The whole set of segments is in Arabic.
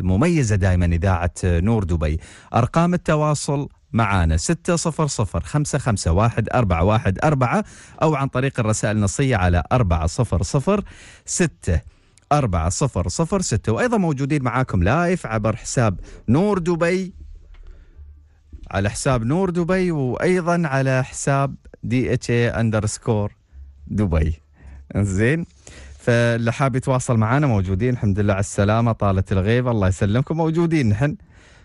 المميزة دائما إذاعة نور دبي أرقام التواصل معانا أربعة واحد أربعة أو عن طريق الرسائل النصية على صفر 6 أربعة صفر صفر ستة وأيضا موجودين معاكم لايف عبر حساب نور دبي على حساب نور دبي وأيضا على حساب دي اتش اي اندرسكور دبي زين فاللي حاب يتواصل معنا موجودين الحمد لله على السلامة طالت الغيبة الله يسلمكم موجودين نحن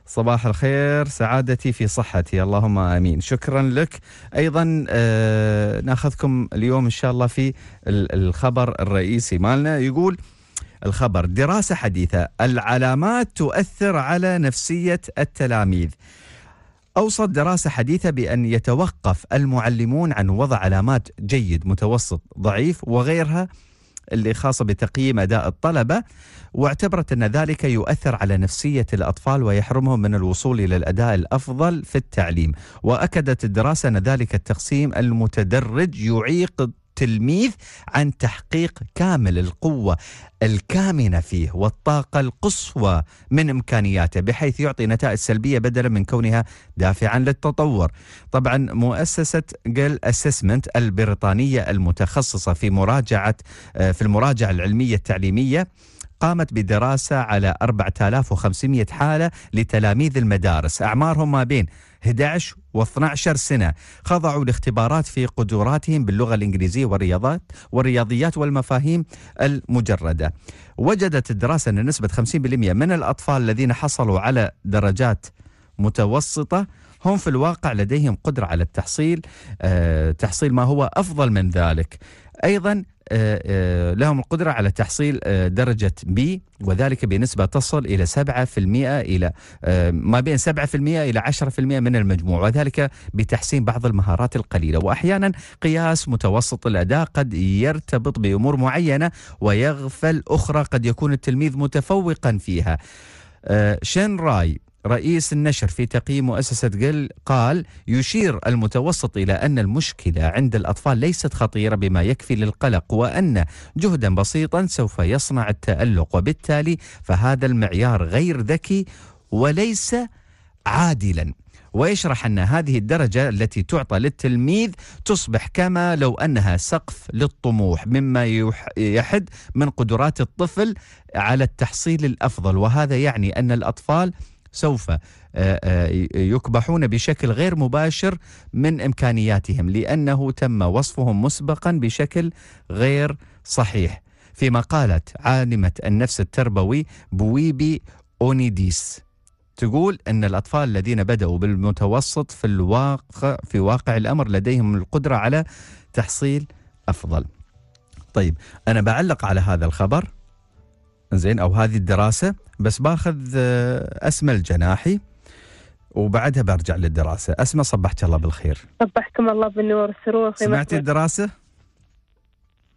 صباح الخير سعادتي في صحتي اللهم امين شكرا لك ايضا آه، ناخذكم اليوم ان شاء الله في الخبر الرئيسي مالنا يقول الخبر دراسه حديثه العلامات تؤثر على نفسيه التلاميذ أوصت دراسة حديثة بأن يتوقف المعلمون عن وضع علامات جيد متوسط ضعيف وغيرها اللي خاصة بتقييم أداء الطلبة واعتبرت أن ذلك يؤثر على نفسية الأطفال ويحرمهم من الوصول إلى الأداء الأفضل في التعليم وأكدت الدراسة أن ذلك التقسيم المتدرج يعيق التلميذ عن تحقيق كامل القوة الكامنة فيه والطاقة القصوى من إمكانياته بحيث يعطي نتائج سلبية بدلا من كونها دافعا للتطور طبعا مؤسسة جيل أسسمنت البريطانية المتخصصة في مراجعة آه، في المراجعة العلمية التعليمية قامت بدراسة على 4500 حالة لتلاميذ المدارس أعمارهم ما بين 11 و12 سنة خضعوا لاختبارات في قدراتهم باللغة الإنجليزية والرياضات والرياضيات والمفاهيم المجردة وجدت الدراسة أن نسبة 50% من الأطفال الذين حصلوا على درجات متوسطة هم في الواقع لديهم قدرة على التحصيل آه، تحصيل ما هو أفضل من ذلك أيضا آه، آه، لهم القدرة على تحصيل آه، درجة بي وذلك بنسبة تصل إلى 7% إلى ما بين 7% إلى 10% من المجموع وذلك بتحسين بعض المهارات القليلة وأحيانا قياس متوسط الأداء قد يرتبط بأمور معينة ويغفل أخرى قد يكون التلميذ متفوقا فيها شين راي رئيس النشر في تقييم مؤسسة جل قال يشير المتوسط إلى أن المشكلة عند الأطفال ليست خطيرة بما يكفي للقلق وأن جهدا بسيطا سوف يصنع التألق وبالتالي فهذا المعيار غير ذكي وليس عادلا ويشرح أن هذه الدرجة التي تعطى للتلميذ تصبح كما لو أنها سقف للطموح مما يحد من قدرات الطفل على التحصيل الأفضل وهذا يعني أن الأطفال سوف آه، آه، يكبحون بشكل غير مباشر من امكانياتهم لانه تم وصفهم مسبقا بشكل غير صحيح فيما قالت عالمه النفس التربوي بويبي اونيديس تقول ان الاطفال الذين بداوا بالمتوسط في الواقع في واقع الامر لديهم القدره على تحصيل افضل. طيب انا بعلق على هذا الخبر زين او هذه الدراسه بس باخذ آه، اسمى الجناحي وبعدها برجع للدراسه اسمى صبحك الله بالخير صبحكم الله بالنور والسرور سمعتي الدراسه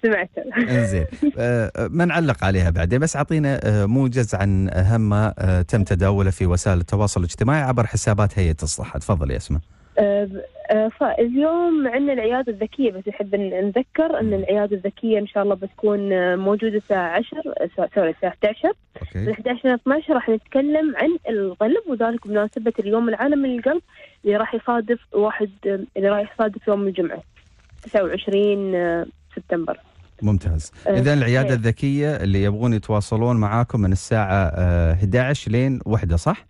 سمعتها انزين آه، آه، ما نعلق عليها بعدين بس اعطينا موجز عن اهم ما تم تداوله في وسائل التواصل الاجتماعي عبر حسابات هيئه الصحه تفضلي يا اسمه آه، فاليوم عندنا العيادة الذكية بس نحب نذكر أن العيادة الذكية إن شاء الله بتكون آه، موجودة الساعة 10 سوري الساعة 11 أوكي. من 11 ل 12 راح نتكلم عن القلب وذلك بمناسبة اليوم العالمي للقلب اللي راح يصادف واحد آه، اللي راح يصادف يوم الجمعة 29 سبتمبر ممتاز اذا العياده إيه. الذكيه اللي يبغون يتواصلون معاكم من الساعه 11 لين 1 صح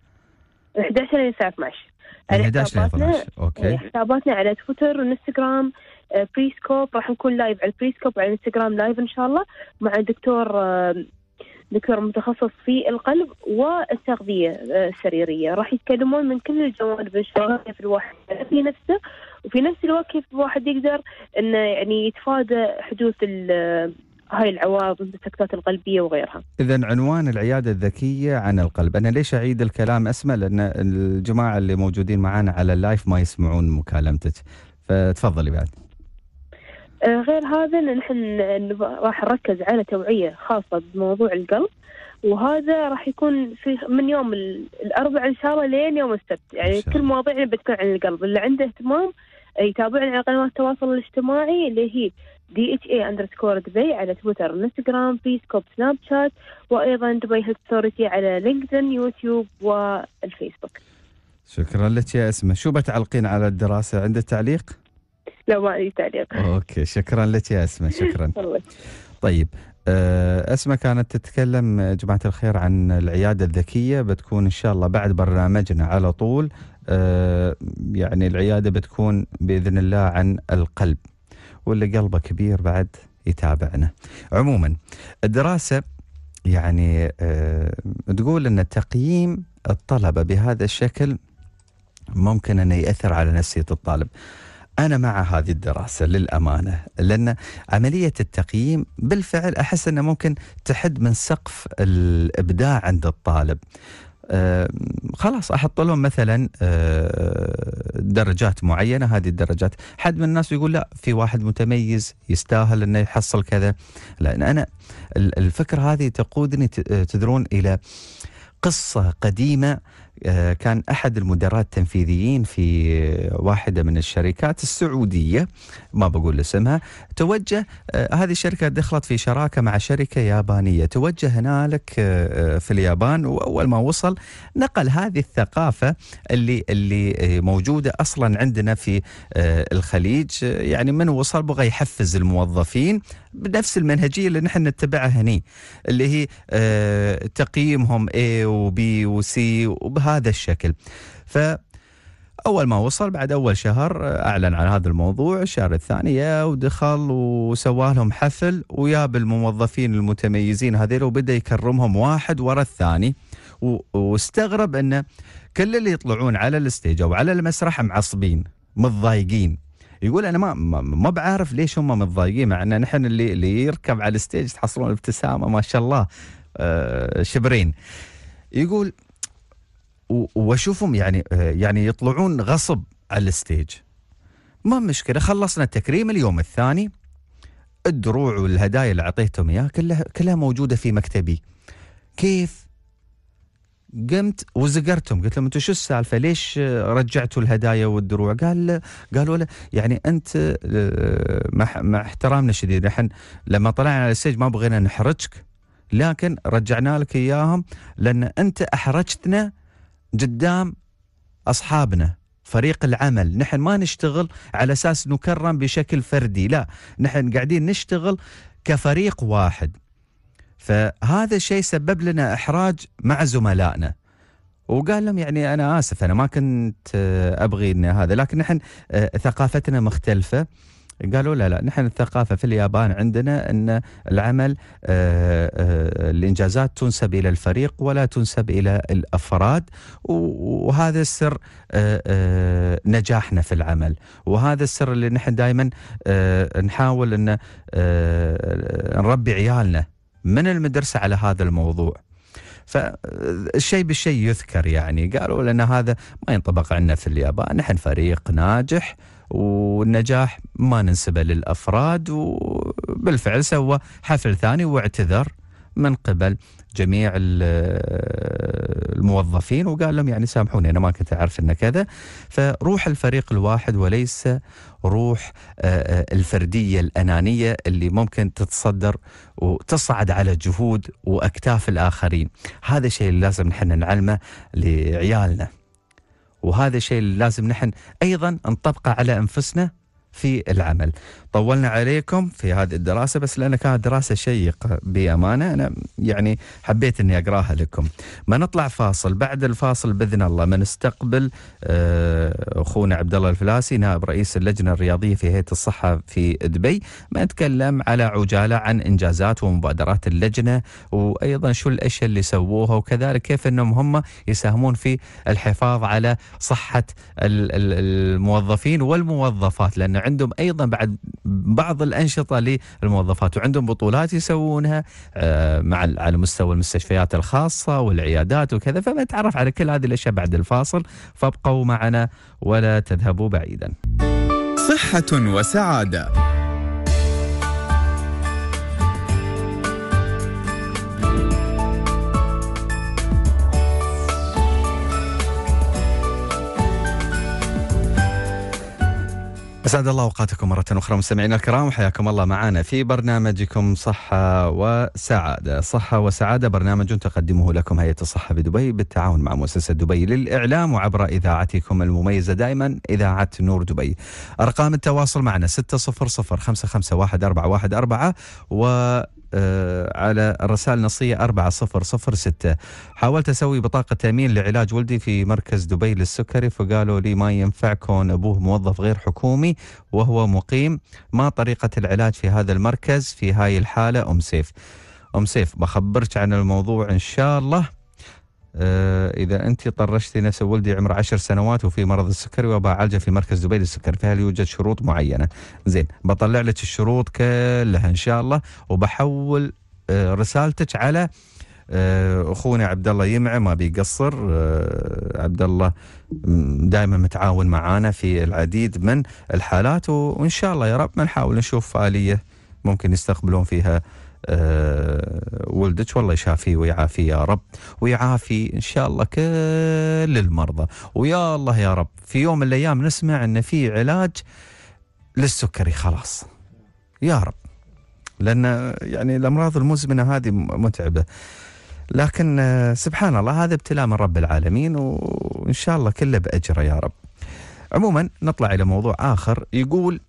11 لين الساعه 12 من 11 ل 12 اوكي حساباتنا إيه، على تويتر وانستغرام بريسكوب آه، راح نكون لايف على البريسكوب وعلى الانستغرام لايف ان شاء الله مع الدكتور آه، دكتور متخصص في القلب والتغذية السريرية آه، راح يتكلمون من كل الجوانب الله كيف الواحد في نفسه وفي نفس الوقت كيف الواحد يقدر انه يعني يتفادى حدوث هاي العوارض السكتات القلبية وغيرها إذا عنوان العيادة الذكية عن القلب أنا ليش أعيد الكلام أسمى لأن الجماعة اللي موجودين معنا على اللايف ما يسمعون مكالمتك فتفضلي بعد آه، غير هذا نحن راح نركز على توعية خاصة بموضوع القلب وهذا راح يكون في من يوم الأربعاء إن شاء الله لين يوم السبت يعني كل مواضيعنا بتكون عن القلب اللي عنده اهتمام آه، يتابعنا على قنوات التواصل الاجتماعي اللي هي دي اتش اي اندرسكور دبي على تويتر انستغرام فيسكوب سناب شات وايضا دبي هيلث اوثورتي على لينكدين يوتيوب والفيسبوك شكرا لك يا اسمه شو بتعلقين على الدراسه عند التعليق لا ما عندي تعليق اوكي شكرا لك يا اسمه شكرا طيب آه، اسمه كانت تتكلم جماعه الخير عن العياده الذكيه بتكون ان شاء الله بعد برنامجنا على طول آه، يعني العياده بتكون باذن الله عن القلب واللي قلبه كبير بعد يتابعنا عموما الدراسة يعني آه، تقول أن تقييم الطلبة بهذا الشكل ممكن أنه يأثر على نفسية الطالب أنا مع هذه الدراسة للأمانة لأن عملية التقييم بالفعل أحس أنه ممكن تحد من سقف الإبداع عند الطالب آه، خلاص احط لهم مثلا آه، درجات معينه هذه الدرجات حد من الناس يقول لا في واحد متميز يستاهل انه يحصل كذا لان انا الفكره هذه تقودني تدرون الى قصه قديمه آه، كان احد المدراء التنفيذيين في واحده من الشركات السعوديه ما بقول اسمها توجه آه، هذه الشركه دخلت في شراكه مع شركه يابانيه توجه هنالك آه، في اليابان واول ما وصل نقل هذه الثقافه اللي اللي موجوده اصلا عندنا في الخليج يعني من وصل بغى يحفز الموظفين بنفس المنهجيه اللي نحن نتبعها هني اللي هي آه تقييمهم A وبي وسي وبهذا الشكل ف اول ما وصل بعد اول شهر آه، اعلن عن هذا الموضوع الشهر الثاني ودخل وسوى لهم حفل وياب الموظفين المتميزين هذيل وبدا يكرمهم واحد ورا الثاني واستغرب انه كل اللي يطلعون على الستيج او على المسرح معصبين متضايقين يقول انا ما ما بعرف ليش هم متضايقين مع ان نحن اللي اللي يركب على الستيج تحصلون ابتسامه ما شاء الله آه، شبرين يقول واشوفهم يعني آه، يعني يطلعون غصب على الستيج ما مشكله خلصنا التكريم اليوم الثاني الدروع والهدايا اللي اعطيتهم اياها كلها كلها موجوده في مكتبي كيف قمت وزقرتهم قلت لهم انتم شو السالفه ليش آه، رجعتوا الهدايا والدروع قال قالوا له يعني انت آه، مع احترامنا الشديد نحن لما طلعنا على السيج ما بغينا نحرجك لكن رجعنا لك اياهم لان انت احرجتنا قدام اصحابنا فريق العمل نحن ما نشتغل على اساس نكرم بشكل فردي لا نحن قاعدين نشتغل كفريق واحد فهذا الشيء سبب لنا احراج مع زملائنا وقال لهم يعني انا اسف انا ما كنت آه، ابغي ان هذا لكن نحن آه، ثقافتنا مختلفه قالوا لا لا نحن الثقافه في اليابان عندنا ان العمل آه، الانجازات تنسب الى الفريق ولا تنسب الى الافراد وهذا السر نجاحنا في العمل وهذا السر اللي نحن دائما نحاول ان نربي عيالنا من المدرسة على هذا الموضوع فالشيء بالشيء يذكر يعني قالوا لنا هذا ما ينطبق عنا في اليابان نحن فريق ناجح والنجاح ما ننسبه للأفراد وبالفعل سوى حفل ثاني واعتذر من قبل جميع الموظفين وقال لهم يعني سامحوني انا ما كنت اعرف انه كذا فروح الفريق الواحد وليس روح آه، آه، الفرديه الانانيه اللي ممكن تتصدر وتصعد على جهود واكتاف الاخرين هذا الشيء اللي لازم نحن نعلمه لعيالنا وهذا الشيء اللي لازم نحن ايضا نطبقه على انفسنا في العمل طولنا عليكم في هذه الدراسة بس لأنها كانت دراسة شيقة بأمانة أنا يعني حبيت أني أقراها لكم ما نطلع فاصل بعد الفاصل بإذن الله ما نستقبل آه، أخونا عبد الله الفلاسي نائب رئيس اللجنة الرياضية في هيئة الصحة في دبي ما نتكلم على عجالة عن إنجازات ومبادرات اللجنة وأيضا شو الأشياء اللي سووها وكذلك كيف أنهم هم يساهمون في الحفاظ على صحة الموظفين والموظفات لأنه عندهم أيضا بعد بعض الانشطه للموظفات وعندهم بطولات يسوونها آه، مع على مستوى المستشفيات الخاصه والعيادات وكذا فبنتعرف على كل هذه الاشياء بعد الفاصل فابقوا معنا ولا تذهبوا بعيدا. صحه وسعاده أسعد الله أوقاتكم مرة أخرى مستمعينا الكرام وحياكم الله معنا في برنامجكم صحة وسعادة صحة وسعادة برنامج تقدمه لكم هيئة الصحة بدبي بالتعاون مع مؤسسة دبي للإعلام وعبر إذاعتكم المميزة دائما إذاعة نور دبي أرقام التواصل معنا 600 551 414 و آه، على الرسالة النصية 4006 حاولت أسوي بطاقة تأمين لعلاج ولدي في مركز دبي للسكري فقالوا لي ما ينفع كون أبوه موظف غير حكومي وهو مقيم ما طريقة العلاج في هذا المركز في هاي الحالة أم سيف أم سيف بخبرك عن الموضوع إن شاء الله آه، إذا أنت طرشتي نفس ولدي عمره عشر سنوات وفي مرض السكري وبعالجه في مركز دبي للسكر فهل يوجد شروط معينة؟ زين بطلع لك الشروط كلها إن شاء الله وبحول آه، رسالتك على آه، اخونا عبد الله يمعه ما بيقصر عبد الله دائما متعاون معانا في العديد من الحالات وان شاء الله يا رب بنحاول نشوف اليه ممكن يستقبلون فيها آه، ولدك والله يشافيه ويعافيه يا رب ويعافي ان شاء الله كل المرضى ويا الله يا رب في يوم من الايام نسمع ان في علاج للسكري خلاص يا رب لان يعني الامراض المزمنه هذه متعبه لكن سبحان الله هذا ابتلاء من رب العالمين وان شاء الله كله باجره يا رب عموما نطلع الى موضوع اخر يقول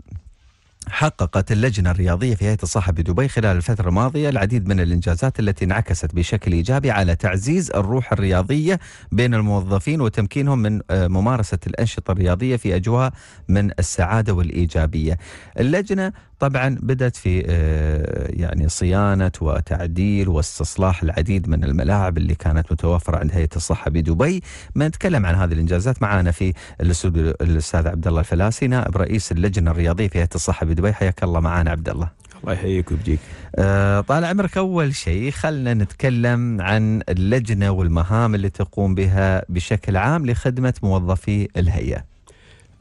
حققت اللجنة الرياضية في هيئة الصحة بدبي خلال الفترة الماضية العديد من الإنجازات التي انعكست بشكل إيجابي على تعزيز الروح الرياضية بين الموظفين وتمكينهم من آه، ممارسة الأنشطة الرياضية في أجواء من السعادة والإيجابية. اللجنة طبعا بدأت في آه، يعني صيانة وتعديل واستصلاح العديد من الملاعب اللي كانت متوفرة عند هيئة الصحة بدبي ما نتكلم عن هذه الإنجازات معنا في الاستوديو الأستاذ عبد الله الفلاسي نائب رئيس اللجنة الرياضية في هيئة الصحة بدبي حياك الله معنا عبد الله الله يحييك ويبجيك آه طال عمرك أول شيء خلنا نتكلم عن اللجنة والمهام اللي تقوم بها بشكل عام لخدمة موظفي الهيئة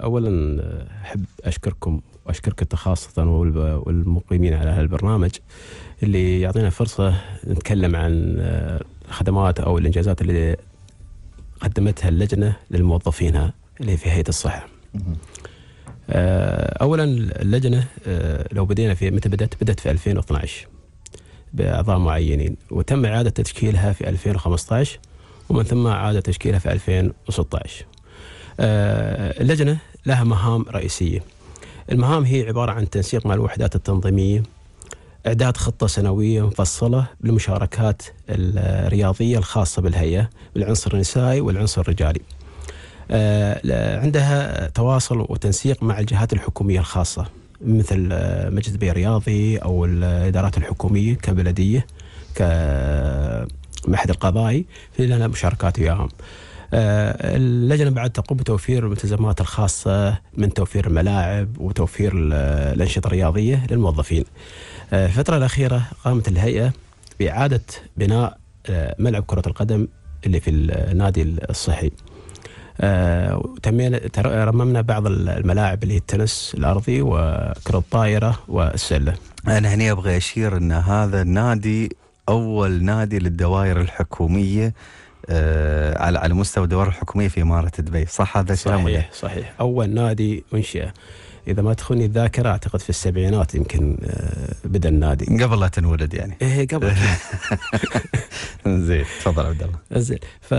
اولا احب اشكركم واشكرك انت خاصه والمقيمين على هالبرنامج اللي يعطينا فرصه نتكلم عن آه، الخدمات او الانجازات اللي قدمتها اللجنه لموظفينها اللي في هيئه الصحه. آه، اولا اللجنه آه، لو بدينا في متى بدات؟ بدات في 2012 باعضاء معينين وتم اعاده تشكيلها في 2015 ومن ثم عاد تشكيلها في 2016. اللجنه لها مهام رئيسية المهام هي عبارة عن تنسيق مع الوحدات التنظيمية إعداد خطة سنوية مفصلة بالمشاركات الرياضية الخاصة بالهيئة بالعنصر النسائي والعنصر الرجالي آه، عندها تواصل وتنسيق مع الجهات الحكومية الخاصة مثل آه، مجلس بي رياضي أو الإدارات الحكومية كبلدية كمحد القضائي في لنا مشاركات وياهم آه، اللجنه بعد تقوم بتوفير الالتزامات الخاصه من توفير الملاعب وتوفير الانشطه الرياضيه للموظفين. آه، الفتره الاخيره قامت الهيئه باعاده بناء آه، ملعب كره القدم اللي في النادي الصحي. تمينا رممنا بعض الملاعب اللي هي التنس الارضي وكره الطائره والسله. انا هنا ابغى اشير ان هذا النادي اول نادي للدوائر الحكوميه آه، على على مستوى الدوائر الحكوميه في اماره دبي، صح هذا الكلام صحيح صحيح، اول نادي انشئ اذا ما تخوني الذاكره اعتقد في السبعينات يمكن آه، بدا النادي قبل لا تنولد يعني ايه قبل زين تفضل عبد الله زين ف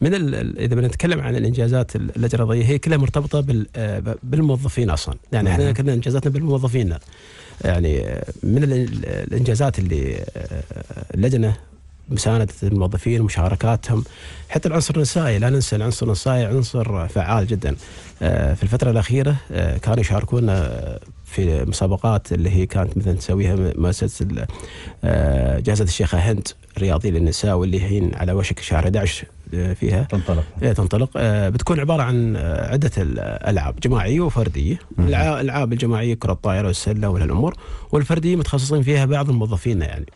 من ال... اذا بنتكلم عن الانجازات الاجراضيه هي كلها مرتبطه بال... آه، بالموظفين اصلا يعني احنا نعم. كنا انجازاتنا بالموظفين يعني من الانجازات اللي اللجنه مساندة الموظفين مشاركاتهم حتى العنصر النسائي لا ننسى العنصر النسائي عنصر فعال جدا آه، في الفترة الأخيرة آه، كانوا يشاركون في مسابقات اللي هي كانت مثلا تسويها مؤسسة آه، جائزة الشيخة هند الرياضي للنساء واللي الحين على وشك شهر 11 فيها تنطلق إيه، تنطلق بتكون عباره عن عده العاب جماعيه وفرديه الالعاب الجماعيه كره الطائره والسله والأمور والفرديه متخصصين فيها بعض موظفينا يعني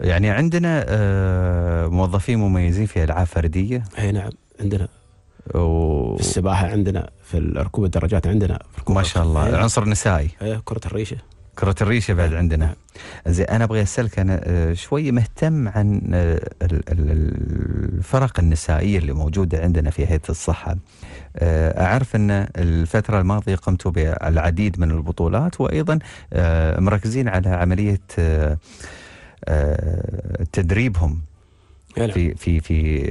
يعني عندنا آه، موظفين مميزين في العاب فرديه اي نعم عندنا و... في السباحه عندنا في ركوب الدراجات عندنا ما شاء الله أيه. عنصر نسائي ايه كره الريشه كرة الريشة بعد عندنا نعم. زين أنا أبغى أسألك أنا آه، شوي مهتم عن آه، الفرق النسائية اللي موجودة عندنا في هيئة الصحة أعرف أن الفترة الماضية قمت بالعديد من البطولات وأيضا مركزين على عملية آه، تدريبهم في في في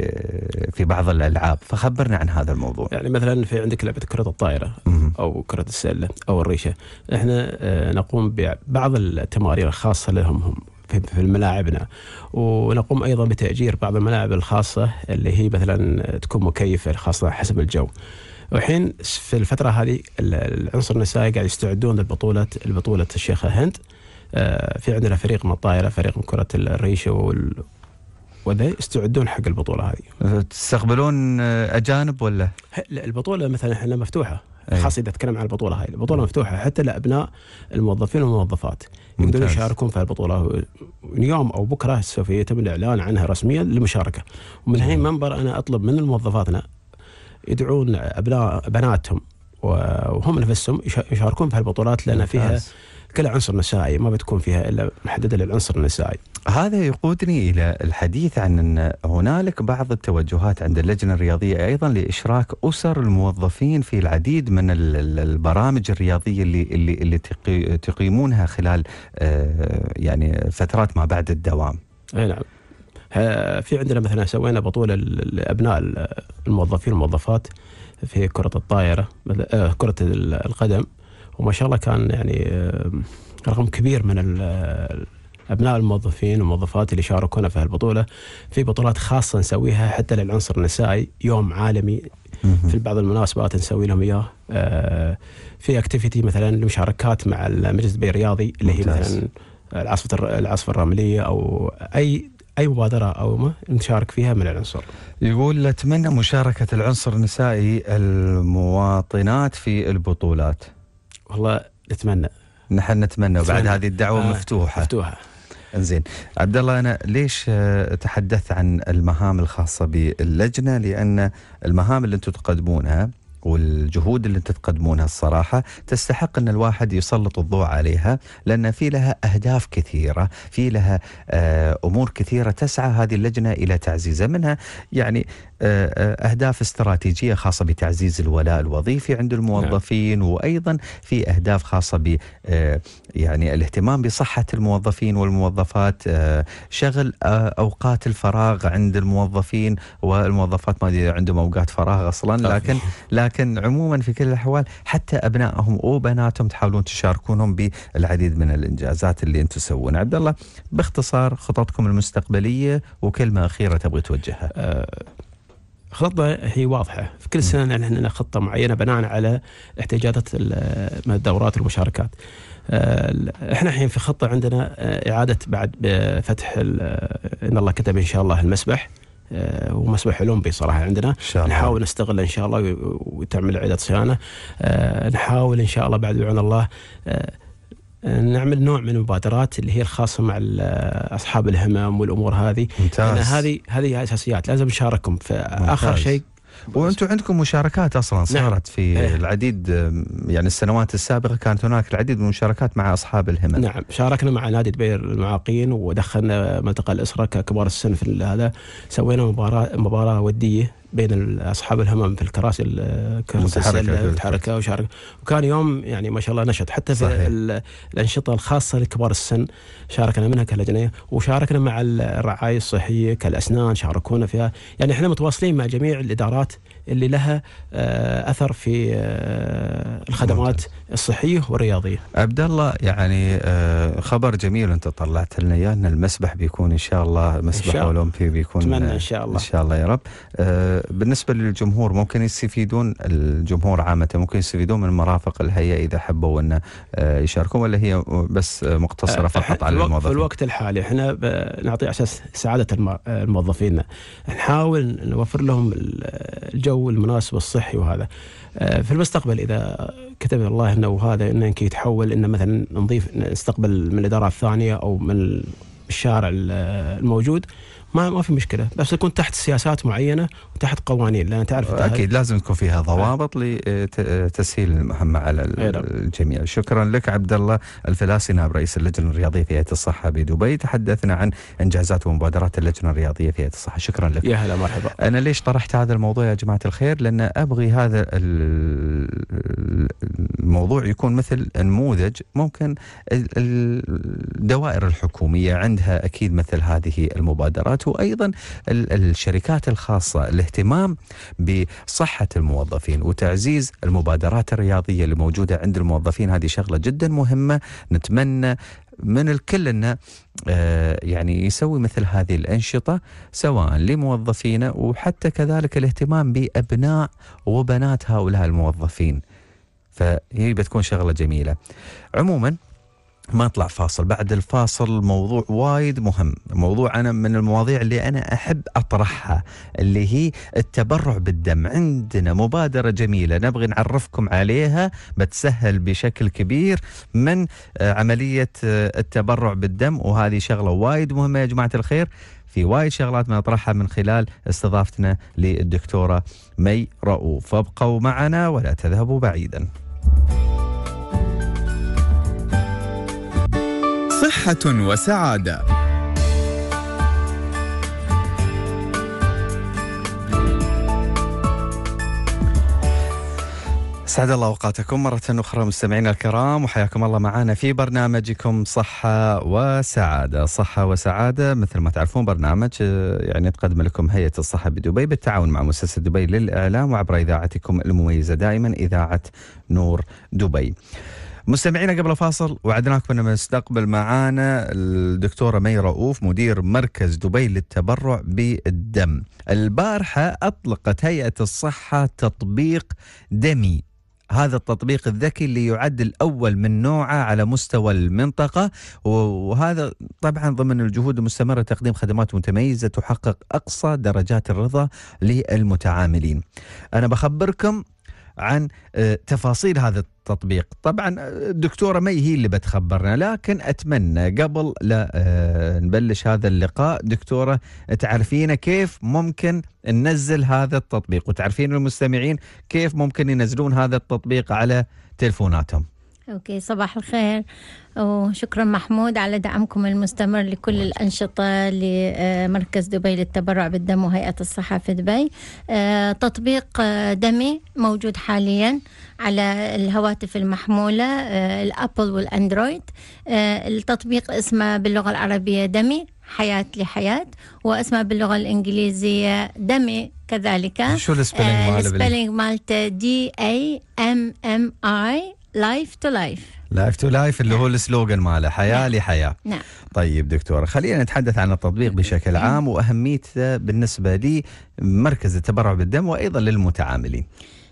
في بعض الالعاب فخبرنا عن هذا الموضوع يعني مثلا في عندك لعبه كره الطائره او كره السله او الريشه احنا آه، نقوم ببعض التمارين الخاصه لهم هم في ملاعبنا ونقوم ايضا بتاجير بعض الملاعب الخاصه اللي هي مثلا تكون مكيفه خاصه حسب الجو والحين في الفتره هذه العنصر النسائي قاعد يستعدون لبطوله البطوله الشيخه هند آه، في عندنا فريق من الطائره فريق من كره الريشه وال وذا يستعدون حق البطوله هذه تستقبلون اجانب ولا البطوله مثلا احنا مفتوحه أيه. خاصه اذا اتكلم عن البطوله هاي البطوله مفتوحه حتى لابناء الموظفين والموظفات يقدرون يشاركون في البطوله من يوم او بكره سوف يتم الاعلان عنها رسميا للمشاركه ومن هاي منبر انا اطلب من موظفاتنا يدعون ابناء بناتهم وهم نفسهم يشاركون في البطولات لان فيها كلها عنصر نسائي ما بتكون فيها الا محدده للعنصر النسائي. هذا يقودني الى الحديث عن ان هنالك بعض التوجهات عند اللجنه الرياضيه ايضا لاشراك اسر الموظفين في العديد من البرامج الرياضيه اللي اللي اللي تقيمونها خلال آه، يعني فترات ما بعد الدوام. اي نعم. في عندنا مثلا سوينا بطوله لابناء الموظفين والموظفات في كره الطائره آه، كره القدم وما شاء الله كان يعني آه، رقم كبير من آه، ابناء الموظفين والموظفات اللي شاركونا في هالبطوله في بطولات خاصه نسويها حتى للعنصر النسائي يوم عالمي في بعض المناسبات نسوي لهم اياه آه، في اكتيفيتي مثلا لمشاركات مع مجلس دبي الرياضي اللي هي مثلا العاصفه العاصفه الرمليه او اي اي مبادره او ما نشارك فيها من العنصر. يقول اتمنى مشاركه العنصر النسائي المواطنات في البطولات. والله نتمنى نحن نتمنى وبعد هذه الدعوه آه مفتوحه مفتوحه زين عبد الله انا ليش آه، تحدثت عن المهام الخاصه باللجنه لان المهام اللي انتم تقدمونها والجهود اللي انت تقدمونها الصراحه تستحق ان الواحد يسلط الضوء عليها لان في لها اهداف كثيره، في لها آه، امور كثيره تسعى هذه اللجنه الى تعزيزها منها يعني آه، آه، اهداف استراتيجيه خاصه بتعزيز الولاء الوظيفي عند نعم. الموظفين وايضا في اهداف خاصه ب يعني الاهتمام بصحه الموظفين والموظفات شغل اوقات الفراغ عند الموظفين والموظفات ما عندهم اوقات فراغ اصلا لكن لكن ولكن عموما في كل الاحوال حتى ابنائهم وبناتهم تحاولون تشاركونهم بالعديد من الانجازات اللي انتم تسوونها. عبد الله باختصار خططكم المستقبليه وكلمه اخيره تبغي توجهها. أه خطة هي واضحة في كل سنة نحن لنا خطة معينة بناء على احتياجات الدورات والمشاركات أه، احنا الحين في خطة عندنا أه، إعادة بعد أه، فتح إن الله كتب إن شاء الله المسبح ومسؤول حلم به صراحه عندنا إن شاء الله. نحاول نستغله ان شاء الله وتعمل عياده صيانه آه، نحاول ان شاء الله بعد بعون الله آه، آه، نعمل نوع من المبادرات اللي هي الخاصه مع اصحاب الهمم والامور هذه ممتاز هذه هذه اساسيات لازم نشارككم في ممتاز. اخر شيء وانتم عندكم مشاركات اصلا نعم. صارت نعم. في نعم. العديد يعني السنوات السابقه كانت هناك العديد من المشاركات مع اصحاب الهمم نعم شاركنا مع نادي دبير المعاقين ودخلنا ملتقى الاسره ككبار السن في هذا سوينا مباراه مباراه وديه بين اصحاب الهمم في الكراسي المتحركه المتحركه وشارك وكان يوم يعني ما شاء الله نشط حتى في الانشطه الخاصه لكبار السن شاركنا منها كلجنه وشاركنا مع الرعايه الصحيه كالاسنان شاركونا فيها يعني احنا متواصلين مع جميع الادارات اللي لها آه، اثر في آه، الخدمات الصحيه والرياضيه. عبد الله يعني آه، خبر جميل انت طلعت لنا اياه ان المسبح بيكون ان شاء الله مسبح اولمبي بيكون اتمنى ان شاء الله ان شاء الله يا رب بالنسبه للجمهور ممكن يستفيدون الجمهور عامه ممكن يستفيدون من مرافق الهيئه اذا حبوا ان آه، يشاركون ولا هي بس مقتصره آه، فقط على الموظفين؟ في الوقت الحالي احنا آه، نعطي اساس سعاده الموظفين نحاول نوفر لهم الجو المناسب الصحي وهذا في المستقبل اذا كتب الله انه وهذا أنه يتحول انه مثلا نضيف نستقبل من الاداره الثانيه او من الشارع الموجود ما ما في مشكله بس تكون تحت سياسات معينه وتحت قوانين لان تعرف اكيد لازم تكون فيها آه. ضوابط لتسهيل المهمه على إيه نعم. الجميع شكرا لك عبد الله الفلاسي نائب رئيس اللجنه الرياضيه في هيئه الصحه بدبي تحدثنا عن انجازات ومبادرات اللجنه الرياضيه في هيئه الصحه شكرا لك يا هلا مرحبا انا ليش طرحت هذا الموضوع يا جماعه الخير لان ابغي هذا الموضوع يكون مثل نموذج ممكن الدوائر الحكوميه عندها اكيد مثل هذه المبادرات وايضا الشركات الخاصه الاهتمام بصحه الموظفين وتعزيز المبادرات الرياضيه اللي موجوده عند الموظفين هذه شغله جدا مهمه نتمنى من الكل انه آه، يعني يسوي مثل هذه الانشطه سواء لموظفينا وحتى كذلك الاهتمام بابناء وبنات هؤلاء الموظفين. فهي بتكون شغله جميله. عموما ما اطلع فاصل بعد الفاصل موضوع وايد مهم موضوع انا من المواضيع اللي انا احب اطرحها اللي هي التبرع بالدم عندنا مبادره جميله نبغي نعرفكم عليها بتسهل بشكل كبير من آه، عمليه آه، التبرع بالدم وهذه شغله وايد مهمه يا جماعه الخير في وايد شغلات بنطرحها من خلال استضافتنا للدكتوره مي رؤوف فابقوا معنا ولا تذهبوا بعيدا صحة وسعادة سعد الله اوقاتكم مرة اخرى مستمعينا الكرام وحياكم الله معنا في برنامجكم صحة وسعادة، صحة وسعادة مثل ما تعرفون برنامج آه، يعني تقدم لكم هيئة الصحة بدبي بالتعاون مع مؤسسة دبي للاعلام وعبر اذاعتكم المميزة دائما اذاعة نور دبي. مستمعينا قبل فاصل وعدناكم ان نستقبل معانا الدكتوره مي رؤوف مدير مركز دبي للتبرع بالدم. البارحه اطلقت هيئه الصحه تطبيق دمي هذا التطبيق الذكي اللي يعد الأول من نوعه على مستوى المنطقة وهذا طبعا ضمن الجهود المستمرة لتقديم خدمات متميزة تحقق أقصى درجات الرضا للمتعاملين أنا بخبركم عن آه، تفاصيل هذا التطبيق طبعا آه، الدكتورة مي هي اللي بتخبرنا لكن أتمنى قبل لا آه، نبلش هذا اللقاء دكتورة تعرفينا كيف ممكن ننزل هذا التطبيق وتعرفين المستمعين كيف ممكن ينزلون هذا التطبيق على تلفوناتهم اوكي صباح الخير وشكرا محمود على دعمكم المستمر لكل الانشطه لمركز دبي للتبرع بالدم وهيئه الصحه في دبي آه، تطبيق دمي موجود حاليا على الهواتف المحموله آه، الابل والاندرويد آه، التطبيق اسمه باللغه العربيه دمي حياة لحياة واسمه باللغة الإنجليزية دمي كذلك شو السبيلينج ماله؟ السبيلينج مالته دي اي ام ام اي لايف تو لايف لايف تو لايف اللي نعم. هو السلوغن ماله حياه نعم. لحياه نعم طيب دكتوره خلينا نتحدث عن التطبيق نعم. بشكل عام واهميته بالنسبه لمركز التبرع بالدم وايضا للمتعاملين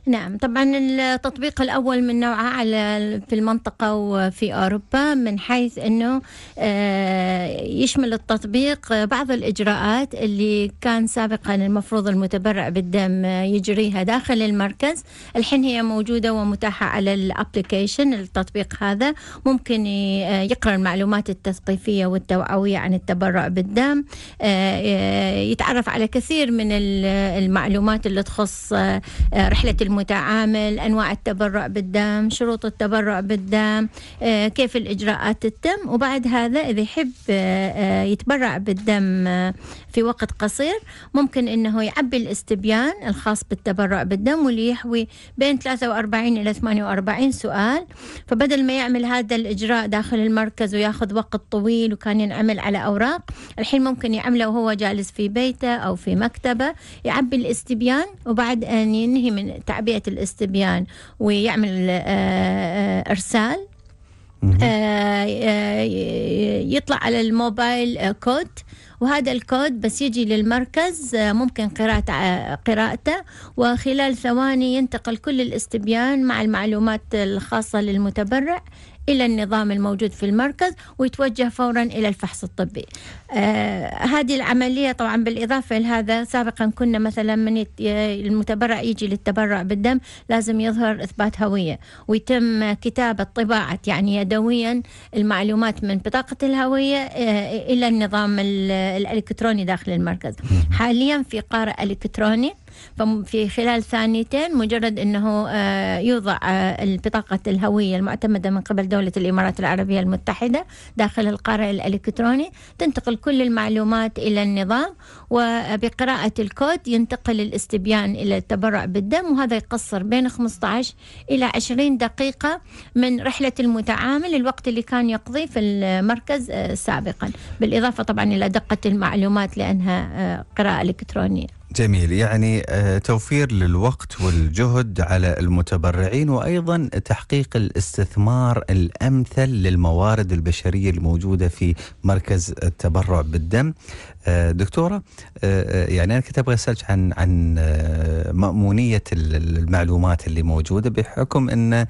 نعم طبعا التطبيق الأول من نوعه على في المنطقة وفي أوروبا من حيث أنه آه، يشمل التطبيق بعض الإجراءات اللي كان سابقا المفروض المتبرع بالدم يجريها داخل المركز الحين هي موجودة ومتاحة على الابليكيشن التطبيق هذا ممكن آه، يقرأ المعلومات التثقيفية والتوعوية عن التبرع بالدم آه، يتعرف على كثير من المعلومات اللي تخص رحلة المتعامل أنواع التبرع بالدم شروط التبرع بالدم آه، كيف الإجراءات تتم وبعد هذا إذا يحب آه، آه، يتبرع بالدم في وقت قصير ممكن أنه يعبي الاستبيان الخاص بالتبرع بالدم واللي يحوي بين 43 إلى 48 سؤال فبدل ما يعمل هذا الإجراء داخل المركز وياخذ وقت طويل وكان ينعمل على أوراق الحين ممكن يعمله وهو جالس في بيته أو في مكتبه يعبي الاستبيان وبعد أن ينهي من تعبئة الاستبيان ويعمل آه، آه، إرسال آه، يطلع على الموبايل كود وهذا الكود بس يجي للمركز آه، ممكن قراءة آه، قراءته وخلال ثواني ينتقل كل الاستبيان مع المعلومات الخاصة للمتبرع إلى النظام الموجود في المركز ويتوجه فورا إلى الفحص الطبي آه هذه العملية طبعا بالإضافة لهذا سابقا كنا مثلا من المتبرع يجي للتبرع بالدم لازم يظهر إثبات هوية ويتم كتابة طباعة يعني يدويا المعلومات من بطاقة الهوية آه إلى النظام الإلكتروني داخل المركز حاليا في قارئ إلكتروني ففي خلال ثانيتين مجرد أنه آه، يوضع آه، البطاقة الهوية المعتمدة من قبل دولة الإمارات العربية المتحدة داخل القارئ الإلكتروني تنتقل كل المعلومات إلى النظام وبقراءة الكود ينتقل الاستبيان إلى التبرع بالدم وهذا يقصر بين 15 إلى 20 دقيقة من رحلة المتعامل الوقت اللي كان يقضيه في المركز آه، سابقا بالإضافة طبعا إلى دقة المعلومات لأنها قراءة إلكترونية جميل يعني آه، توفير للوقت والجهد على المتبرعين وايضا تحقيق الاستثمار الامثل للموارد البشريه الموجوده في مركز التبرع بالدم. آه، دكتوره آه، يعني انا كنت ابغى اسالك عن عن مامونيه المعلومات اللي موجوده بحكم ان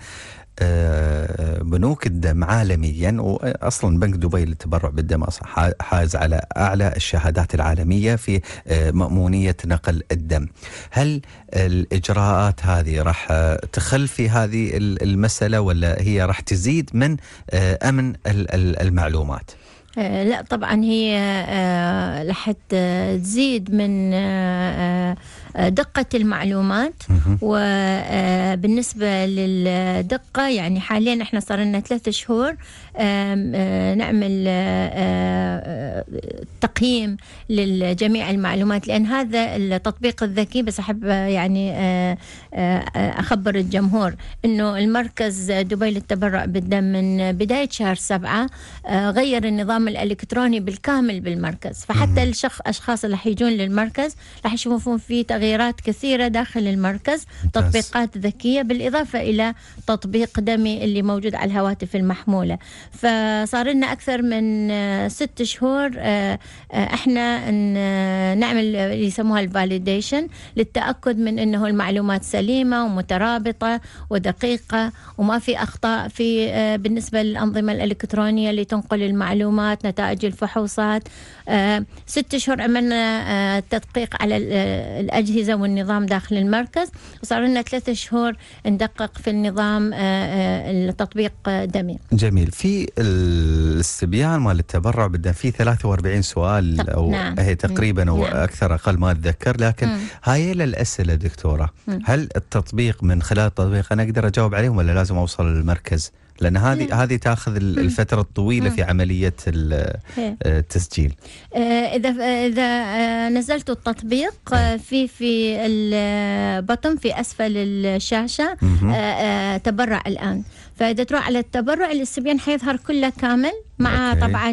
آه، بنوك الدم عالميا واصلا بنك دبي للتبرع بالدم اصلا حاز على اعلى الشهادات العالميه في آه، مامونيه نقل الدم. هل الاجراءات هذه راح تخل في هذه المساله ولا هي راح تزيد من آه، امن المعلومات؟ آه، لا طبعا هي لحد آه، تزيد من آه، دقة المعلومات وبالنسبة للدقة يعني حاليا احنا صار لنا ثلاثة شهور آه، نعمل آه، آه، تقييم لجميع المعلومات لان هذا التطبيق الذكي بس احب يعني اخبر الجمهور انه المركز دبي للتبرع بالدم من بدايه شهر سبعه غير النظام الالكتروني بالكامل بالمركز فحتى الشخص اشخاص اللي حيجون للمركز راح يشوفون في تغييرات كثيره داخل المركز تطبيقات ذكيه بالاضافه الى تطبيق دمي اللي موجود على الهواتف المحموله فصار لنا أكثر من آه، ست شهور آه، آه، احنا نعمل اللي يسموها الفاليديشن للتأكد من أنه المعلومات سليمة ومترابطة ودقيقة وما في أخطاء في بالنسبة للأنظمة الإلكترونية اللي تنقل المعلومات نتائج الفحوصات ست شهور عملنا تدقيق على الأجهزة والنظام داخل المركز وصار لنا ثلاثة شهور ندقق في النظام التطبيق دمي جميل في الاستبيان مال التبرع بدنا في 43 سؤال او نعم. هي تقريبا او نعم. اكثر اقل ما اتذكر لكن مم. هاي الاسئله دكتوره مم. هل التطبيق من خلال التطبيق انا اقدر اجاوب عليهم ولا لازم اوصل للمركز؟ لان هذه هذه تاخذ الفتره الطويله في عمليه إيه. آه، التسجيل آه، اذا اذا آه، نزلت التطبيق في في البطن في اسفل الشاشه تبرع الان فاذا تروح على التبرع الاستبيان حيظهر كله كامل مع أوكي. طبعا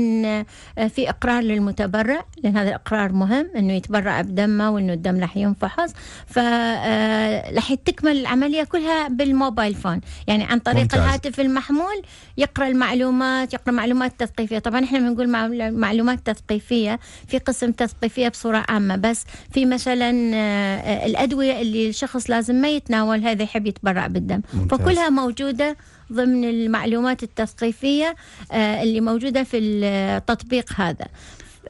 آه، في اقرار للمتبرع لان هذا اقرار مهم انه يتبرع بدمه وانه الدم راح ينفحص ف آه، راح تكمل العمليه كلها بالموبايل فون يعني عن طريق ممتاز. الهاتف المحمول يقرا المعلومات يقرا معلومات تثقيفيه طبعا احنا بنقول معلومات تثقيفيه في قسم تثقيفيه بصوره عامه بس في مثلا آه، الادويه اللي الشخص لازم ما يتناولها اذا يحب يتبرع بالدم ممتاز. فكلها موجوده ضمن المعلومات التثقيفية آه، اللي موجودة في التطبيق هذا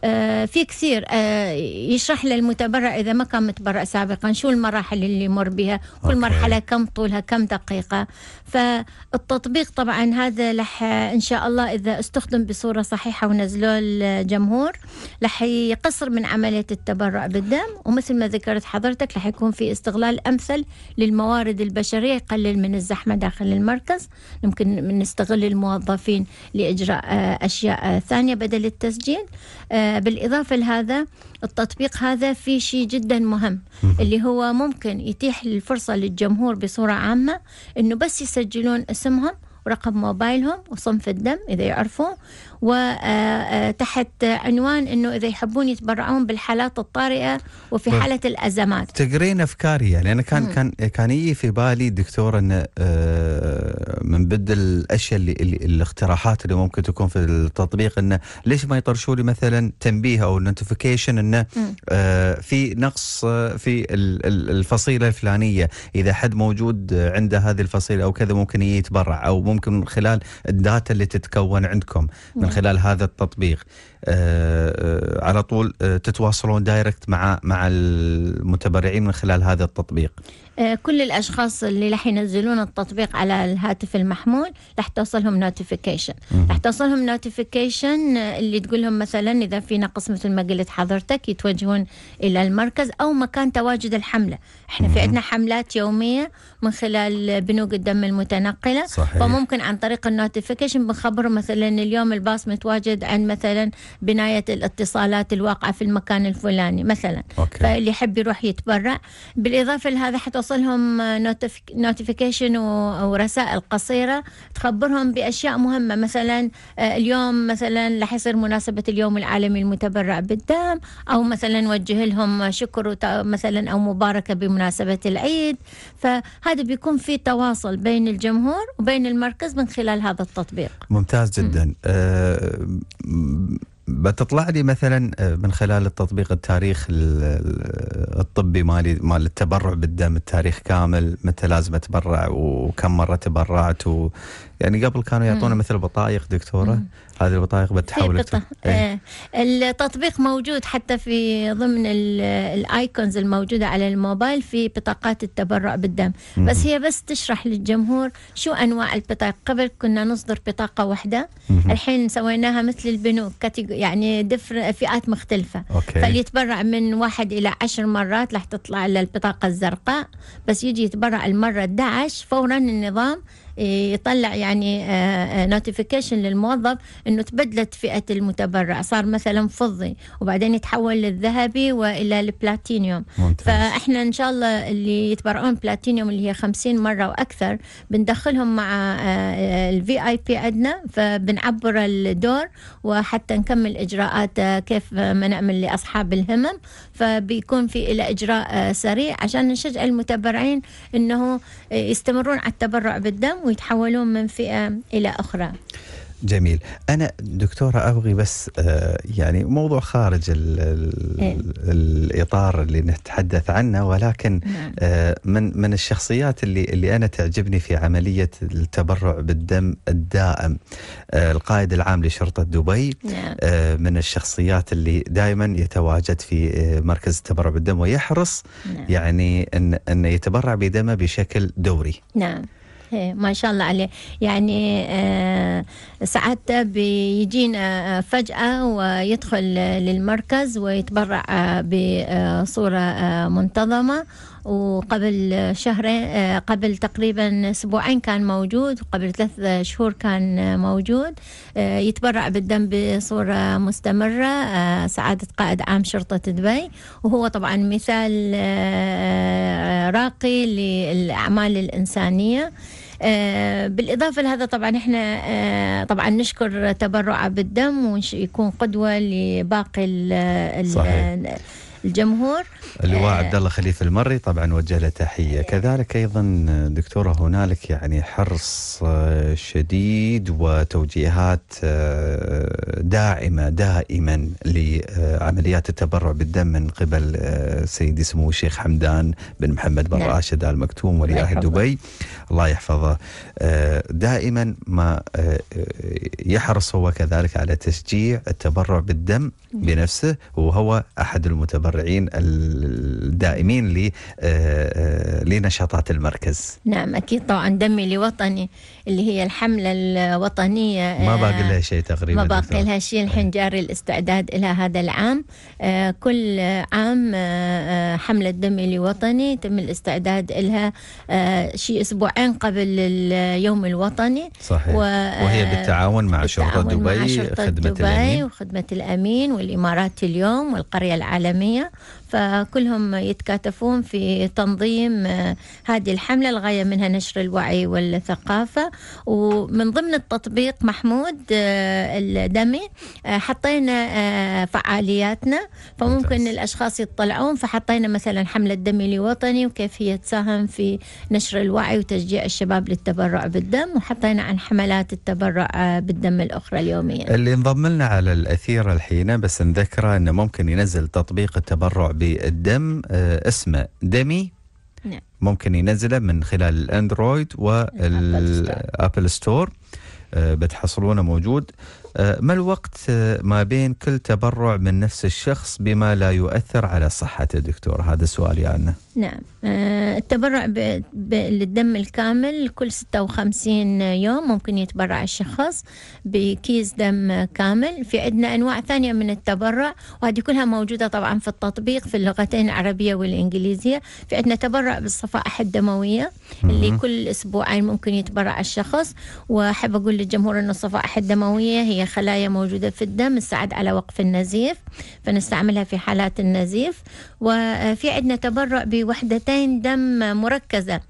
آه، في كثير آه، يشرح للمتبرع إذا ما كان متبرع سابقا شو المراحل اللي يمر بها كل مرحلة كم طولها كم دقيقة فالتطبيق طبعا هذا لح إن شاء الله إذا استخدم بصورة صحيحة ونزلوه الجمهور لح يقصر من عملية التبرع بالدم ومثل ما ذكرت حضرتك لح يكون في استغلال أمثل للموارد البشرية يقلل من الزحمة داخل المركز ممكن نستغل الموظفين لإجراء آه، أشياء ثانية بدل التسجيل بالإضافة لهذا التطبيق هذا في شيء جدا مهم اللي هو ممكن يتيح الفرصة للجمهور بصورة عامة أنه بس يسجلون اسمهم ورقم موبايلهم وصنف الدم إذا يعرفوه وتحت عنوان انه اذا يحبون يتبرعون بالحالات الطارئه وفي حاله الازمات تقرين افكاري يعني انا كان كان كان يجي في بالي دكتور ان آه، من بد الاشياء اللي, اللي الاقتراحات اللي ممكن تكون في التطبيق انه ليش ما يطرشوا لي مثلا تنبيه او نوتيفيكيشن انه آه، في نقص آه، في الفصيله الفلانيه اذا حد موجود عنده هذه الفصيله او كذا ممكن يتبرع او ممكن من خلال الداتا اللي تتكون عندكم من من خلال هذا التطبيق آه، آه، على طول آه، تتواصلون دايركت مع مع المتبرعين من خلال هذا التطبيق آه، كل الاشخاص اللي راح ينزلون التطبيق على الهاتف المحمول راح توصلهم نوتيفيكيشن راح توصلهم نوتيفيكيشن آه، اللي تقول لهم مثلا اذا في نقص مثل ما قلت حضرتك يتوجهون الى المركز او مكان تواجد الحمله احنا في عندنا حملات يوميه من خلال بنوك الدم المتنقله صحيح. فممكن عن طريق النوتيفيكيشن بنخبرهم مثلا اليوم الباص متواجد عند مثلا بنايه الاتصالات الواقعه في المكان الفلاني مثلا أوكي. فاللي يحب يروح يتبرع بالاضافه لهذا حتوصل توصلهم نوتيفيكيشن ورسائل قصيره تخبرهم باشياء مهمه مثلا آه، اليوم مثلا راح يصير مناسبه اليوم العالمي المتبرع بالدم او مثلا وجه لهم شكر مثلا او مباركه بمناسبه العيد فهذا بيكون في تواصل بين الجمهور وبين المركز من خلال هذا التطبيق ممتاز جدا آه، بتطلع لي مثلا آه، من خلال التطبيق التاريخ الطبي مالي مال التبرع بالدم التاريخ كامل متى لازم اتبرع وكم مره تبرعت و يعني قبل كانوا يعطونا مثل بطايق دكتوره هذه البطائق بتحول إيه،, إيه. إيه. التطبيق موجود حتى في ضمن الايكونز الموجوده على الموبايل في بطاقات التبرع بالدم بس هي بس تشرح للجمهور شو انواع البطاقه قبل كنا نصدر بطاقه واحده الحين سويناها مثل البنوك يعني دفر فئات مختلفه أوكي. فاللي يتبرع من واحد الى عشر مرات راح تطلع له البطاقه الزرقاء بس يجي يتبرع المره 11 فورا النظام يطلع يعني نوتيفيكيشن آه، آه، للموظف انه تبدلت فئه المتبرع صار مثلا فضي وبعدين يتحول للذهبي والى البلاتينيوم ممتاز. فاحنا ان شاء الله اللي يتبرعون بلاتينيوم اللي هي 50 مره واكثر بندخلهم مع الفي اي بي عندنا فبنعبر الدور وحتى نكمل اجراءات آه، كيف ما نعمل لاصحاب الهمم فبيكون في الى اجراء سريع عشان نشجع المتبرعين انه يستمرون على التبرع بالدم ويتحولون من فئة إلى أخرى جميل أنا دكتورة أبغي بس آه، يعني موضوع خارج الـ إيه. ال الإطار اللي نتحدث عنه ولكن نعم. آه، من من الشخصيات اللي اللي أنا تعجبني في عملية التبرع بالدم الدائم آه، القائد العام لشرطة دبي نعم. من الشخصيات اللي دائما يتواجد في مركز التبرع بالدم ويحرص نعم. يعني أن أن يتبرع بدمه بشكل دوري نعم ما شاء الله عليه يعني آه، سعادته بيجينا آه، فجأة ويدخل للمركز ويتبرع آه، بصورة منتظمة وقبل شهرين قبل تقريبا اسبوعين كان موجود وقبل ثلاث شهور كان موجود يتبرع بالدم بصوره مستمره سعاده قائد عام شرطه دبي وهو طبعا مثال راقي للاعمال الانسانيه آه، بالإضافة لهذا طبعا إحنا آه، طبعا نشكر تبرع بالدم ويكون قدوة لباقي صحيح. آه، الجمهور اللواء آه. عبد الله خليفه المري طبعا وجه له تحيه إيه. كذلك ايضا دكتوره هنالك يعني حرص آه، شديد وتوجيهات آه، داعمه دائما لعمليات التبرع بالدم من قبل سيدي سمو الشيخ حمدان بن محمد بن نعم. راشد ال مكتوم ولي عهد دبي الله يحفظه دائما ما يحرص هو كذلك على تشجيع التبرع بالدم نعم. بنفسه وهو احد المتبرعين المتبرعين الدائمين آه، آه، لنشاطات المركز نعم أكيد طبعا دمي لوطني اللي هي الحملة الوطنية ما باقي آه، لها شيء تقريبا ما باقي لها شيء الحين إيه. جاري الاستعداد إلى هذا العام آه، كل عام آه، حملة دم لوطني تم الاستعداد لها شيء أسبوعين قبل اليوم الوطني صحيح و... وهي بالتعاون مع شرطة دبي مع شرطة خدمة دبي الأمين وخدمة الأمين والإمارات اليوم والقرية العالمية فكلهم يتكاتفون في تنظيم آه، هذه الحملة الغاية منها نشر الوعي والثقافة ومن ضمن التطبيق محمود آه، الدمي آه، حطينا فعالياتنا فممكن الأشخاص يطلعون فحطينا مثلا حملة دمي لوطني وكيف هي تساهم في نشر الوعي وتشجيع الشباب للتبرع بالدم وحطينا عن حملات التبرع بالدم الأخرى اليومية اللي انضم لنا على الأثير الحين بس نذكره أنه ممكن ينزل تطبيق التبرع بالدم آه، اسمه دمي نعم. ممكن ينزله من خلال الاندرويد والابل ستور آه، بتحصلونه موجود آه، ما الوقت آه، ما بين كل تبرع من نفس الشخص بما لا يؤثر على صحته دكتور هذا سؤالي عنه نعم آه، التبرع للدم الكامل كل 56 يوم ممكن يتبرع الشخص بكيس دم كامل في عندنا أنواع ثانية من التبرع وهذه كلها موجودة طبعا في التطبيق في اللغتين العربية والإنجليزية في عندنا تبرع بالصفائح الدموية اللي كل أسبوعين ممكن يتبرع الشخص وأحب أقول للجمهور أن الصفائح الدموية هي هي خلايا موجودة في الدم تساعد على وقف النزيف فنستعملها في حالات النزيف وفي عندنا تبرع بوحدتين دم مركزة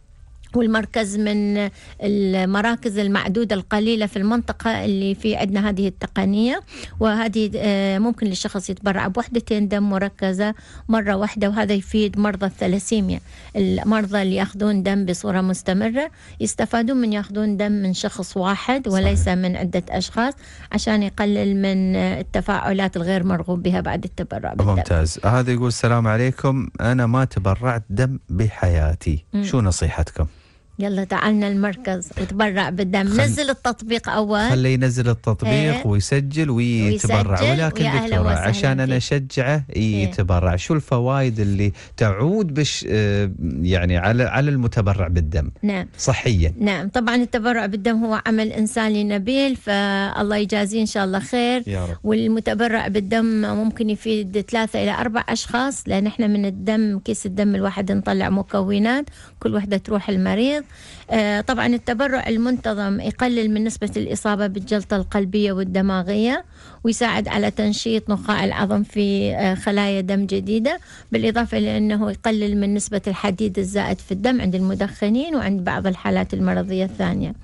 والمركز من المراكز المعدودة القليلة في المنطقة اللي في عندنا هذه التقنية وهذه آه، ممكن للشخص يتبرع بوحدتين دم مركزة مرة واحدة وهذا يفيد مرضى الثلاسيميا المرضى اللي ياخذون دم بصورة مستمرة يستفادون من ياخذون دم من شخص واحد وليس صحيح. من عدة أشخاص عشان يقلل من التفاعلات الغير مرغوب بها بعد التبرع ممتاز هذا يقول السلام عليكم أنا ما تبرعت دم بحياتي م. شو نصيحتكم؟ يلا تعالنا المركز وتبرع بالدم خل... نزل التطبيق اول خليه ينزل التطبيق هي. إيه. ويسجل ويتبرع ويسجل ولكن دكتورة عشان انا اشجعه إيه. يتبرع شو الفوائد اللي تعود بش آه، يعني على على المتبرع بالدم نعم صحيا نعم طبعا التبرع بالدم هو عمل انساني نبيل فالله يجازيه ان شاء الله خير يا رب. والمتبرع بالدم ممكن يفيد ثلاثة الى اربع اشخاص لان احنا من الدم كيس الدم الواحد نطلع مكونات كل وحده تروح المريض آه، طبعا التبرع المنتظم يقلل من نسبة الإصابة بالجلطة القلبية والدماغية ويساعد على تنشيط نخاع العظم في آه، خلايا دم جديدة بالإضافة إلى أنه يقلل من نسبة الحديد الزائد في الدم عند المدخنين وعند بعض الحالات المرضية الثانية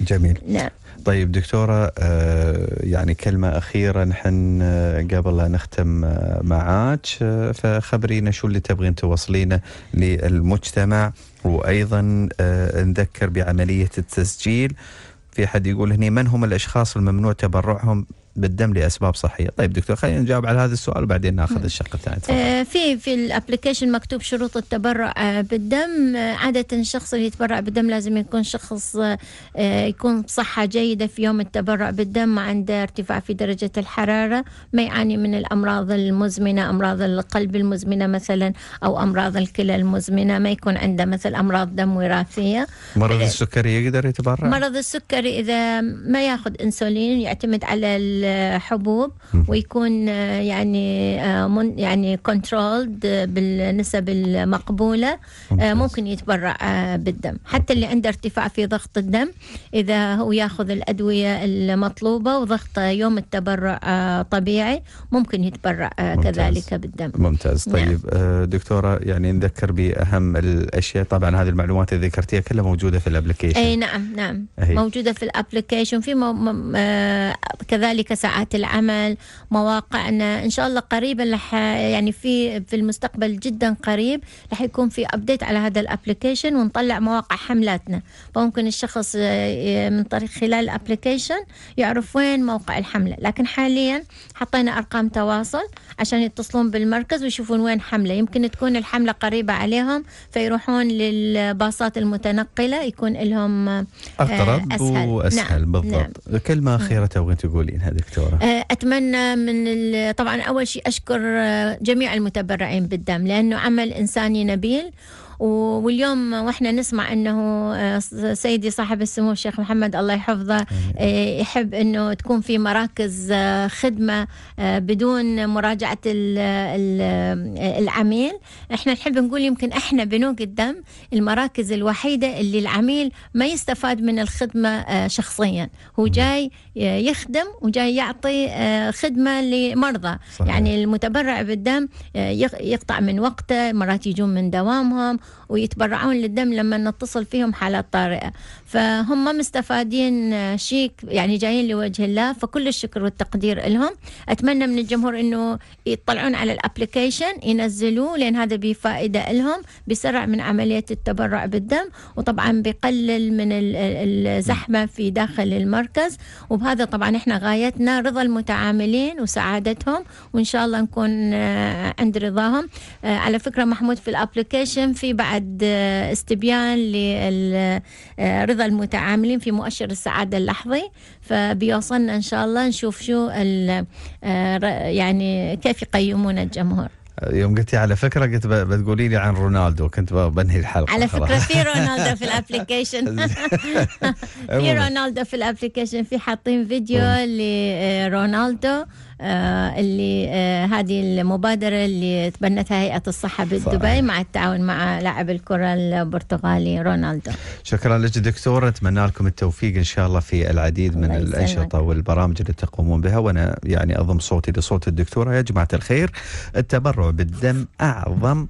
جميل نعم طيب دكتورة آه، يعني كلمة أخيرة نحن آه، قبل لا نختم آه، معاك فخبرينا شو اللي تبغين توصلينه للمجتمع وأيضا نذكر بعملية التسجيل في حد يقول هنا من هم الأشخاص الممنوع تبرعهم بالدم لاسباب صحيه، طيب دكتور خلينا نجاوب على هذا السؤال وبعدين ناخذ الشق الثاني تفضل. آه في في الابلكيشن مكتوب شروط التبرع آه، بالدم، آه، عاده الشخص اللي يتبرع بالدم لازم يكون شخص آه, آه، يكون بصحه جيده في يوم التبرع بالدم، ما عنده ارتفاع في درجه الحراره، ما يعاني من الامراض المزمنه، امراض القلب المزمنه مثلا او امراض الكلى المزمنه، ما يكون عنده مثل امراض دم وراثيه. مرض السكري يقدر يتبرع؟ مرض السكري اذا ما ياخذ انسولين يعتمد على الحبوب ويكون آه، يعني آه، من يعني كنترولد بالنسب المقبوله آه، ممكن يتبرع بالدم حتى اللي عنده ارتفاع في ضغط الدم اذا هو ياخذ الادويه المطلوبه وضغط يوم التبرع طبيعي ممكن يتبرع ممتاز. كذلك بالدم ممتاز نعم. طيب نعم. دكتوره يعني نذكر باهم الاشياء طبعا هذه المعلومات اللي ذكرتيها كلها موجوده في الابلكيشن اي نعم نعم أي. موجوده في الابلكيشن في مو... م... آ... كذلك ساعات العمل مواقعنا ان شاء الله قريبا لح يعني في في المستقبل جدا قريب رح يكون في ابديت على هذا الابلكيشن ونطلع مواقع حملاتنا فممكن الشخص آه، من طريق خلال الابلكيشن يعرف وين موقع الحمله لكن حاليا حطينا ارقام تواصل عشان يتصلون بالمركز ويشوفون وين حمله يمكن تكون الحمله قريبه عليهم فيروحون للباصات المتنقله يكون لهم آه، اقرب أسهل. واسهل نعم. بالضبط نعم. كلمه اخيره تبغين تقولين هذه دكتورة آه، أتمنى من ال... طبعا أول شيء أشكر آه، جميع المتبرعين بالدم لأنه عمل إنساني نبيل واليوم واحنا نسمع انه آه، سيدي صاحب السمو الشيخ محمد الله يحفظه آه، يحب انه تكون في مراكز آه، خدمه بدون مراجعه العميل احنا نحب نقول يمكن احنا بنو قدام المراكز الوحيده اللي العميل ما يستفاد من الخدمه شخصيا هو جاي يخدم وجاي يعطي خدمه لمرضى صحيح. يعني المتبرع بالدم يقطع من وقته مرات يجون من دوامهم ويتبرعون للدم لما نتصل فيهم حالات طارئة فهم مستفادين آه، شيك يعني جايين لوجه الله فكل الشكر والتقدير لهم اتمنى من الجمهور انه يطلعون على الابلكيشن ينزلوه لان هذا بفائده لهم بسرع من عمليه التبرع بالدم وطبعا بقلل من الزحمه في داخل المركز وبهذا طبعا احنا غايتنا رضا المتعاملين وسعادتهم وان شاء الله نكون آه، عند رضاهم آه، على فكره محمود في الابلكيشن في بعد استبيان لرضا افضل متعاملين في مؤشر السعاده اللحظي فبيوصلنا ان شاء الله نشوف شو آه، يعني كيف يقيمون الجمهور يوم قلتي على فكره قلت بتقولي لي عن رونالدو كنت بنهي الحلقه على فكره في رونالدو في الابلكيشن في رونالدو في الابلكيشن في حاطين فيديو لرونالدو آه، اللي آه، هذه المبادرة اللي تبنتها هيئة الصحة بدبي مع التعاون مع لاعب الكرة البرتغالي رونالدو شكرا لك دكتور اتمنى لكم التوفيق إن شاء الله في العديد من الأنشطة والبرامج اللي تقومون بها وأنا يعني أضم صوتي لصوت الدكتورة يا جماعة الخير التبرع بالدم أعظم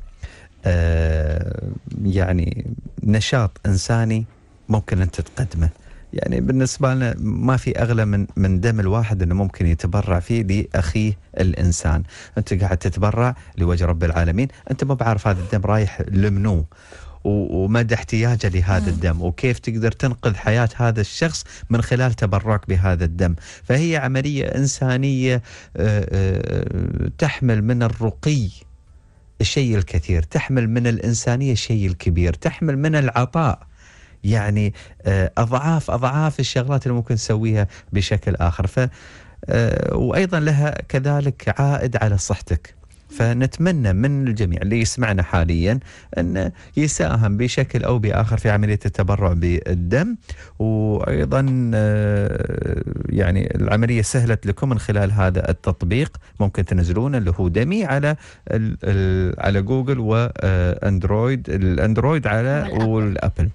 آه يعني نشاط إنساني ممكن انت تقدمه يعني بالنسبه لنا ما في اغلى من من دم الواحد انه ممكن يتبرع فيه لاخيه الانسان، انت قاعد تتبرع لوجه رب العالمين، انت ما بعرف هذا الدم رايح لمنو ومدى احتياجه لهذا الدم وكيف تقدر تنقذ حياه هذا الشخص من خلال تبرعك بهذا الدم، فهي عمليه انسانيه آه، آه، تحمل من الرقي الشيء الكثير، تحمل من الانسانيه الشيء الكبير، تحمل من العطاء يعني آه، اضعاف اضعاف الشغلات اللي ممكن تسويها بشكل اخر ف آه، وايضا لها كذلك عائد على صحتك فنتمنى من الجميع اللي يسمعنا حاليا ان يساهم بشكل او باخر في عمليه التبرع بالدم وايضا آه، يعني العمليه سهلت لكم من خلال هذا التطبيق ممكن تنزلونه اللي هو دمي على على جوجل واندرويد الاندرويد على والابل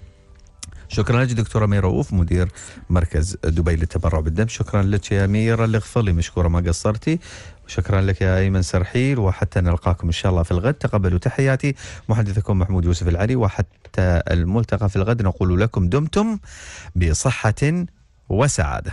شكرا لك دكتوره ميرا رؤوف مدير مركز دبي للتبرع بالدم شكرا لك يا ميرا الغفلي مشكوره ما قصرتي شكرا لك يا ايمن سرحيل وحتى نلقاكم ان شاء الله في الغد تقبلوا تحياتي محدثكم محمود يوسف العلي وحتى الملتقى في الغد نقول لكم دمتم بصحه وسعاده.